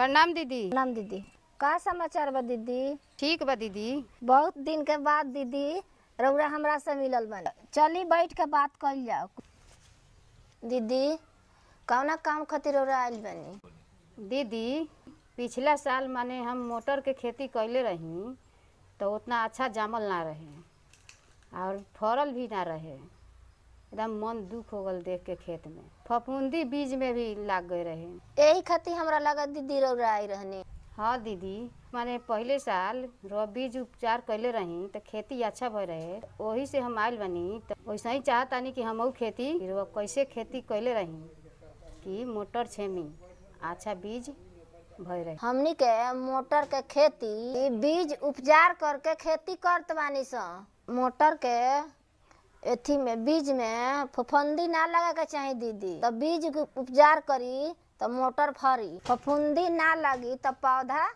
प्रणाम दीदी प्रणाम दीदी का समाचार बा दीदी ठीक बा दीदी बहुत दिन के बाद दीदी रउरा हमरा से मिलल बन चली बैठ के बात कल जाओ दीदी कौन काम खातिर रउरा आयल बनी दीदी पिछला साल माने हम मोटर के खेती कैले रही तो उतना अच्छा जामल ना रहे और फरल भी ना रहे एकदम मन दुख हो गल देख के खेत में फफूंदी बीज में भी लाग गए रहे यही खाती हमरा लगा दीदी आई रहने हाँ दीदी माने पहले साल रो बीज उपचार कैले रही तो खेती अच्छा भय रहे वही से हम आयल बनी तो वैसे ही चाहतानी कि हम खेती कैसे खेती कैले रही कि मोटर छेमी अच्छा बीज भय रहे हमने के मोटर के खेती बीज उपचार करके खेती करते बानी सा मोटर के एथी में बीज में फफूंदी ना लगे के चाहे दीदी तब तो बीज के उपचार करी तब तो मोटर फरी फफूंदी ना लगी तब तो पौधा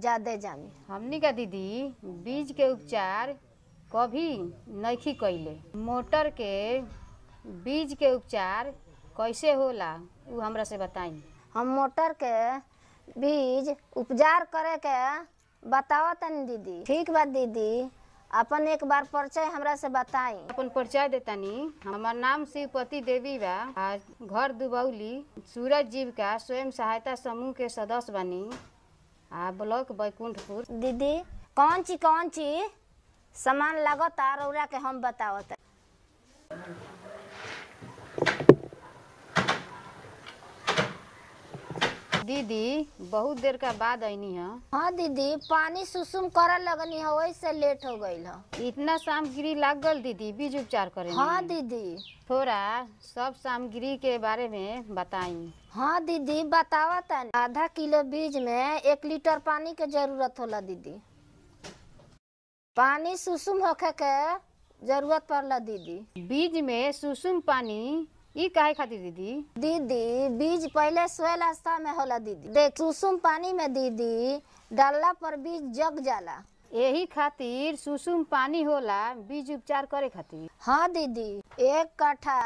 ज्यादा जामी हमनी का दीदी बीज के उपचार कभी नहीं कैले मोटर के बीज के उपचार कैसे होला वो हमरा से बताई हम मोटर के बीज उपचार करे के बतावतन दीदी ठीक बा दीदी अपन एक बार परिचय हमरा से बताई अपन परिचय देतानी हमार नाम शिवपति देवी बा घर दुबौली सूरज जीव का स्वयं सहायता समूह के सदस्य बनी आ ब्लॉक बैकुंठपुर दीदी कौन ची कौन ची सामान लागत आ रौरा के हम बतावत दीदी बहुत देर का बाद आईनी हाँ दीदी पानी सुसुम कर लगनी है वही लेट हो गई है इतना सामग्री लग गल दीदी बीज उपचार करे हाँ दीदी थोड़ा सब सामग्री के बारे में बताई हाँ दीदी बतावा आधा किलो बीज में एक लीटर पानी के जरूरत होला दीदी पानी सुसुम होके के जरूरत पड़ला दीदी बीज में सुसुम पानी ई काहे खातिर दीदी दीदी बीज पहले सोयल अवस्था में होला दीदी देख सुसुम पानी में दीदी डालला पर बीज जग जाला यही खातिर सुसुम पानी होला बीज उपचार करे खातिर हाँ दीदी एक कट्ठा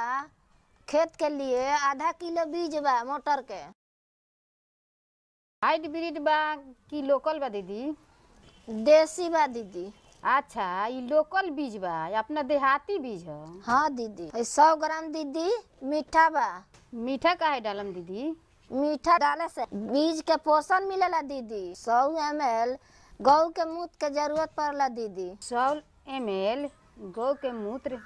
खेत के लिए आधा किलो बीज बा मोटर के हाइब्रिड बा कि लोकल बा दीदी देसी बा दीदी अच्छा ये लोकल बीज बा अपना देहाती बीज है हाँ दीदी सौ ग्राम दीदी मीठा बा मीठा है डालम दीदी मीठा डाले से बीज के पोषण मिलेला दीदी सौ एम एल गौ के मूत्र के जरूरत पड़ला दीदी सौ एम एल गौ के मूत्र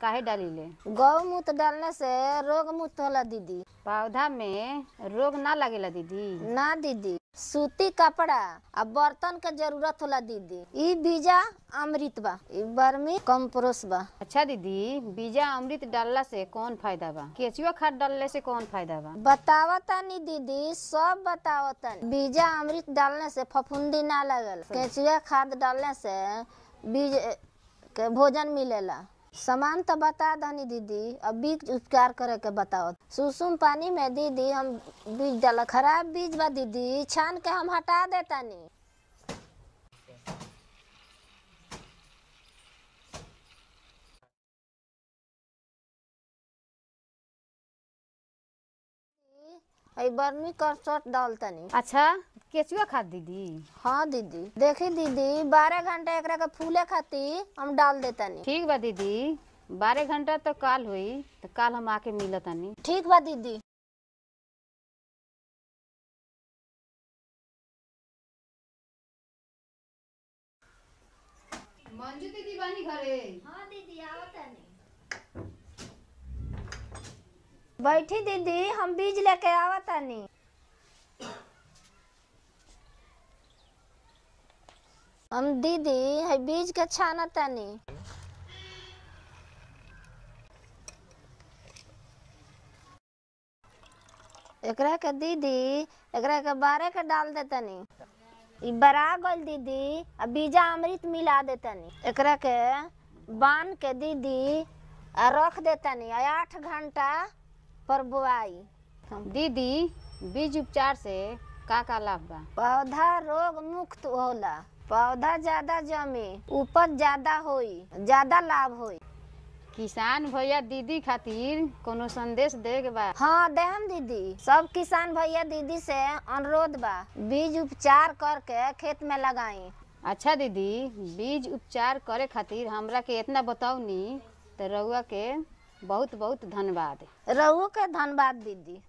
काहे डाली ले गौ मूत्र डालने से रोग मुक्त होला दीदी पौधा में रोग ना लगेला दीदी ना दीदी सूती कपड़ा अब बर्तन के जरूरत होला दीदी बीजा अमृत बा ई बर्मी कम्पोस्ट बा अच्छा दीदी बीजा अमृत डालला से कौन फायदा बा केचुआ खाद डालने से कौन फायदा बा बतावा तानी दीदी सब बतावा बीजा अमृत डालने से फफूंदी ना लगल केचुआ खाद डालने से बीज के भोजन मिलेला समान तो बता दनी दीदी अब बीज उपचार करे के बताओ सुसुम पानी में दीदी हम बीज डाल खराब बीज बा दीदी छान के हम हटा देता नहीं बर्मी कंसोट डाल तनी अच्छा केचुआ खाद दीदी हाँ दीदी देखी दीदी बारह घंटा एक फूले खाती हम डाल देता नहीं ठीक बा दीदी बारह घंटा तो काल हुई तो काल हम आके मिल तनी ठीक बा दीदी मंजू दीदी बानी घरे हाँ दीदी आवत नहीं बैठी दीदी हम बीज लेके आवा तानी हम दीदी है बीज के छाना तानी एकरा के दीदी एकरा के बारे के डाल देतनी बरा गल दीदी अब बीजा अमृत मिला देतनी एकरा के बांध के दीदी रख देतनी आठ घंटा पर बुआई दीदी बीज उपचार से का का लाभ बा पौधा रोग मुक्त होला पौधा ज्यादा जमे उपज ज्यादा होई ज्यादा लाभ होई किसान भैया दीदी खातिर कोनो संदेश देग बा हाँ दे हम दीदी सब किसान भैया दीदी से अनुरोध बा बीज उपचार करके खेत में लगाई अच्छा दीदी बीज उपचार करे खातिर हमरा के इतना बताओ नी तो रउआ के बहुत बहुत धन्यवाद रहू के धन्यवाद दीदी